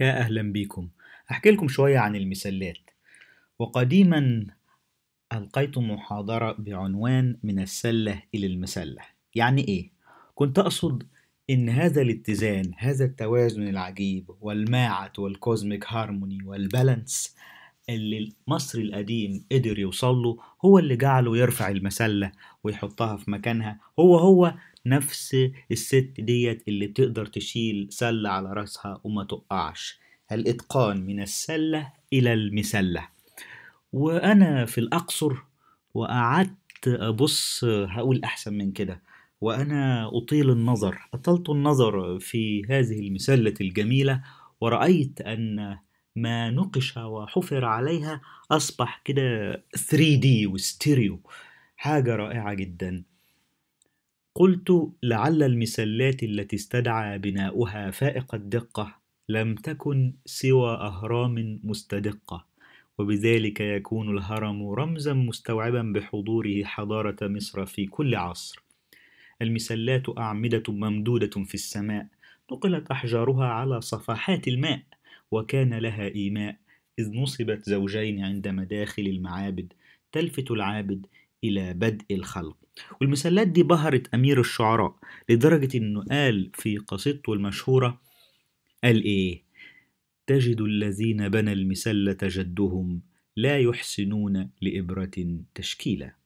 يا أهلا بيكم أحكي لكم شوية عن المثالات وقديما ألقيت محاضرة بعنوان من السلة إلى المسلة يعني إيه؟ كنت أقصد إن هذا الاتزان هذا التوازن العجيب والماعة والكوزميك هارموني والبالانس اللي المصري القديم قدر يوصل له هو اللي جعله يرفع المسلة ويحطها في مكانها هو هو نفس الست ديت اللي بتقدر تشيل سلة على رأسها وما تقعش الإتقان من السلة إلى المسلة وأنا في الأقصر وقعدت أبص هقول أحسن من كده وأنا أطيل النظر أطلت النظر في هذه المسلة الجميلة ورأيت أن ما نقش وحفر عليها أصبح كده 3D وستيريو حاجة رائعة جدا قلت لعل المسلات التي استدعى بناؤها فائق الدقة لم تكن سوى أهرام مستدقة وبذلك يكون الهرم رمزا مستوعبا بحضوره حضارة مصر في كل عصر المسلات أعمدة ممدودة في السماء نقلت أحجارها على صفحات الماء وكان لها إيماء إذ نصبت زوجين عند مداخل المعابد تلفت العابد إلى بدء الخلق والمسلات دي بهرت أمير الشعراء لدرجة إنه قال في قصيدته المشهورة قال إيه تجد الذين بنى المسلة جدهم لا يحسنون لإبرة تشكيلا